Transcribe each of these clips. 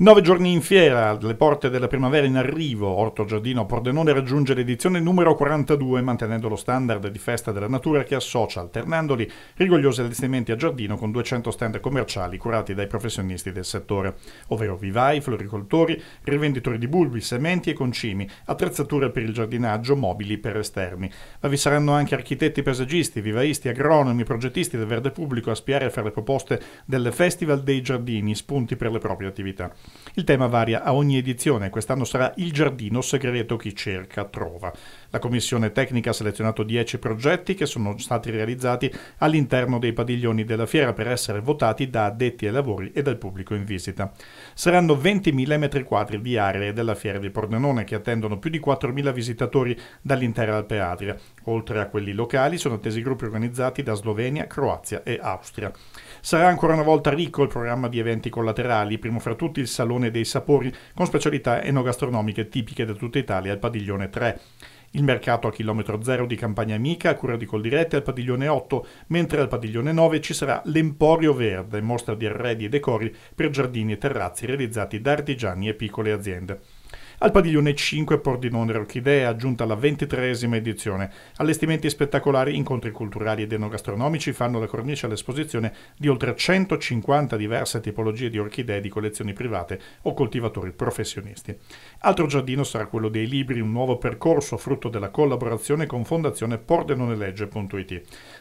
Nove giorni in fiera, le porte della primavera in arrivo, Orto Giardino Pordenone raggiunge l'edizione numero 42 mantenendo lo standard di festa della natura che associa, alternandoli, rigogliosi allestimenti a giardino con 200 stand commerciali curati dai professionisti del settore, ovvero vivai, floricoltori, rivenditori di bulbi, sementi e concimi, attrezzature per il giardinaggio, mobili per esterni. Ma vi saranno anche architetti paesaggisti, vivaisti, agronomi, progettisti del verde pubblico a spiare e fare le proposte del Festival dei Giardini, spunti per le proprie attività. Il tema varia a ogni edizione, quest'anno sarà Il giardino segreto chi cerca trova. La commissione tecnica ha selezionato 10 progetti che sono stati realizzati all'interno dei padiglioni della fiera per essere votati da addetti ai lavori e dal pubblico in visita. Saranno 20.000 metri quadri di aree della fiera di Pordenone che attendono più di 4.000 visitatori dall'intera Alpeadria. Oltre a quelli locali sono attesi gruppi organizzati da Slovenia, Croazia e Austria. Sarà ancora una volta ricco il programma di eventi collaterali, primo fra tutti il Salone dei Sapori, con specialità enogastronomiche tipiche da tutta Italia al Padiglione 3. Il mercato a chilometro zero di Campagna Amica, a cura di Coldiretti, al padiglione 8, mentre al padiglione 9 ci sarà l'Emporio Verde, mostra di arredi e decori per giardini e terrazzi realizzati da artigiani e piccole aziende al padiglione 5 Pordenone Orchidea, giunta alla ventitresima edizione. Allestimenti spettacolari, incontri culturali ed enogastronomici fanno la cornice all'esposizione di oltre 150 diverse tipologie di orchidee di collezioni private o coltivatori professionisti. Altro giardino sarà quello dei libri, un nuovo percorso frutto della collaborazione con Fondazione pordenone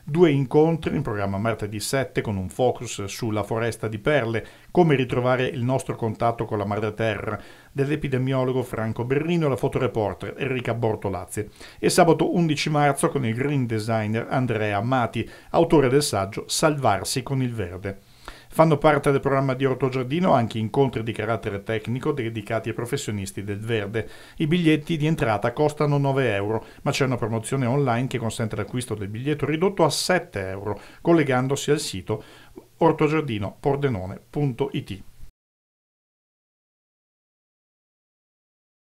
Due incontri in programma martedì 7 con un focus sulla foresta di perle, come ritrovare il nostro contatto con la madre terra, dell'epidemiologo Franco Berrino e la fotoreporter Enrica Bortolazzi e sabato 11 marzo con il green designer Andrea Amati, autore del saggio Salvarsi con il verde. Fanno parte del programma di Ortogiardino anche incontri di carattere tecnico dedicati ai professionisti del verde. I biglietti di entrata costano 9 euro, ma c'è una promozione online che consente l'acquisto del biglietto ridotto a 7 euro, collegandosi al sito ortogiardinopordenone.it.